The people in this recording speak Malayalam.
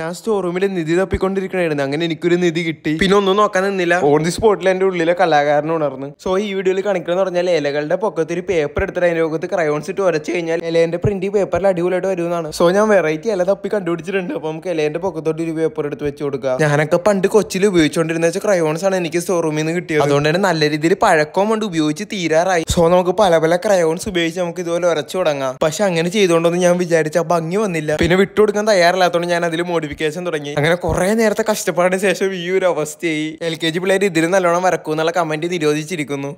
ഞാൻ സ്റ്റോറൂമിൽ നിധി തപ്പിക്കൊണ്ടിരിക്കണായിരുന്നു അങ്ങനെ എനിക്കൊരു നിധി കിട്ടി പിന്നെ ഒന്നും നോക്കാൻ നിന്നില്ല ഓൺ ദി സ്പോട്ടിൽ എന്റെ ഉള്ളിലെ കലാകാരൻ ഉണർന്ന് സോ ഈ വീഡിയോയിൽ കാണിക്കണമെന്ന് പറഞ്ഞാൽ ഇലകളുടെ പൊക്കത്ത് ഒരു പേപ്പർ എടുത്തിട്ട് അതിന്റെ പൊക്കത്ത് ക്രയോൺസ് ഇട്ട് വരച്ച് കഴിഞ്ഞാൽ ഇലേന്റെ പ്രിന്റ് പേപ്പറിൽ അടിപൊളിയായിട്ട് വരുന്നതാണ് സോ ഞാൻ വെറൈറ്റി ഇല തപ്പി കണ്ടുപിടിച്ചിട്ടുണ്ട് അപ്പൊ നമുക്ക് ഇലേന്റെ പൊക്കത്തോട്ട് ഒരു പേപ്പർ എടുത്ത് വെച്ച് കൊടുക്കാം ഞാനൊക്കെ പണ്ട് കൊച്ചിൽ ഉപയോഗിച്ചുകൊണ്ടിരുന്ന വെച്ചാൽ ക്രയോൺസ് ആണ് എനിക്ക് സ്റ്റോറൂമിൽ നിന്ന് കിട്ടിയത് അതുകൊണ്ട് തന്നെ നല്ല രീതിയിൽ പഴക്കം കൊണ്ട് ഉപയോഗിച്ച് തീരാറായി സോ നമുക്ക് പല പല ക്രയോൺസ് ഉപയോഗിച്ച് നമുക്ക് ഇതുപോലെ ഉരച്ചു തുടങ്ങാം പക്ഷെ അങ്ങനെ ചെയ്തുകൊണ്ടൊന്നും ഞാൻ വിചാരിച്ച ഭംഗി വന്നില്ല പിന്നെ വിട്ടുകൊടുക്കാൻ തയ്യാറല്ലാത്തതുകൊണ്ട് ഞാൻ അതിൽ മോഡി മോഡിഫിക്കേഷൻ തുടങ്ങി അങ്ങനെ കുറെ നേരത്തെ കഷ്ടപ്പാടിന് ശേഷം ഈ ഒരു അവസ്ഥയായി എൽ കെ ജി പിള്ളേർ ഇതിന് നല്ലോണം വരക്കൂന്നുള്ള കമന്റ് നിരോധിച്ചിരിക്കുന്നു